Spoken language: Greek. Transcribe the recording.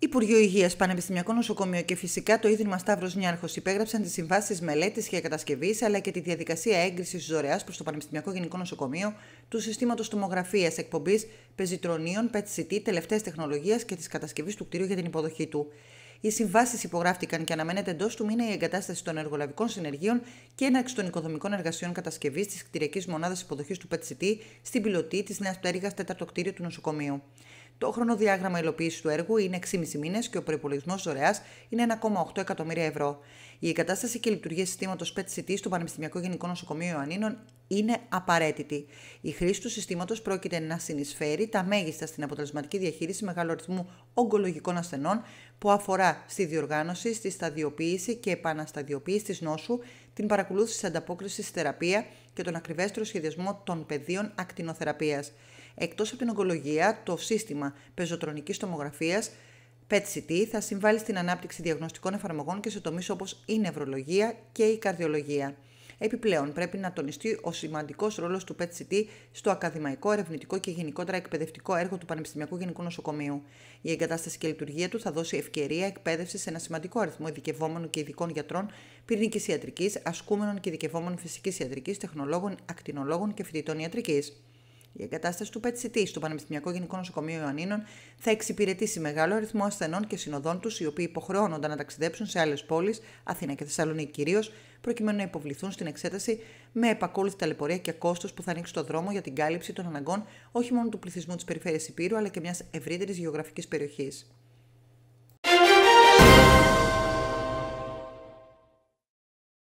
Υπουργείο Υγείας, Πανεπιστημιακό Νοσοκομείο και φυσικά το Ίδρυμα Σταύρος Νιάρχος υπέγραψαν τις συμβάσεις μελέτης και κατασκευής αλλά και τη διαδικασία έγκρισης δωρεάς προς το Πανεπιστημιακό Γενικό Νοσοκομείο του Συστήματος Τομογραφίας, εκπομπής πεζιτρονίων, PET-CT, τελευταία τεχνολογίας και της κατασκευής του κτίριου για την υποδοχή του. Οι συμβάσεις υπογράφτηκαν και αναμένεται εντός του μήνα η εγκατάσταση των εργολαβικών συνεργείων και έναρξη των οικοδομικών εργασιών κατασκευής της κτηριακής μονάδας υποδοχής του PET-CT στην πιλωτή της Νέας Πτέρυγας, 4ο κτίριο του νοσοκομείου. Το χρονοδιάγραμμα υλοποίησης του έργου είναι 6,5 μήνες και ο προπολογισμό δωρεάς είναι 1,8 εκατομμύρια ευρώ. Η εγκατάσταση και λειτουργία συστήματος PET-CT στο Πανεπιστημιακό Γενικό Νοσοκομείο Ιωαννίνων είναι απαραίτητη. Η χρήση του συστήματος πρόκειται να συνεισφέρει τα μέγιστα στην αποτελεσματική διαχείριση αριθμού ογκολογικών ασθενών που αφορά στη διοργάνωση, στη σταδιοποίηση και επανασταδιοποίηση της νόσου, την παρακολούθηση της ανταπόκρισης στη θεραπεία και τον ακριβέστερο σχεδιασμό των πεδίων ακτινοθεραπείας. Εκτός από την ογκολογία, το σύστημα πεζοτρονικής τομογραφίας PET-CT θα συμβάλλει στην ανάπτυξη διαγνωστικών εφαρμογών και σε τομείς όπως η νευρολογία και η καρδιολογία. Επιπλέον, πρέπει να τονιστεί ο σημαντικός ρόλος του PET-CT στο ακαδημαϊκό, ερευνητικό και γενικότερα εκπαιδευτικό έργο του Πανεπιστημιακού Γενικού Νοσοκομείου. Η εγκατάσταση και λειτουργία του θα δώσει ευκαιρία εκπαίδευσης σε ένα σημαντικό αριθμό ειδικευόμενων και ειδικών γιατρών πυρηνικής ιατρικής, ασκούμενων και ειδικευόμενων φυσικής ιατρικής, τεχνολόγων, ακτινολόγων και φοιτητών ιατρικής. Η εγκατάσταση του PET-CT στο Πανεπιστημιακό Γενικό Νοσοκομείο Ιωαννίνων θα εξυπηρετήσει μεγάλο αριθμό ασθενών και συνοδών τους, οι οποίοι υποχρεώνονταν να ταξιδέψουν σε άλλες πόλεις, Αθήνα και Θεσσαλονίκη κυρίως, προκειμένου να υποβληθούν στην εξέταση με επακόλουθη ταλαιπωρία και κόστος που θα ανοίξει το δρόμο για την κάλυψη των αναγκών όχι μόνο του πληθυσμού της περιφέρειας Υπήρου, αλλά και μιας ευρύτερης γεωγραφικής περιοχής.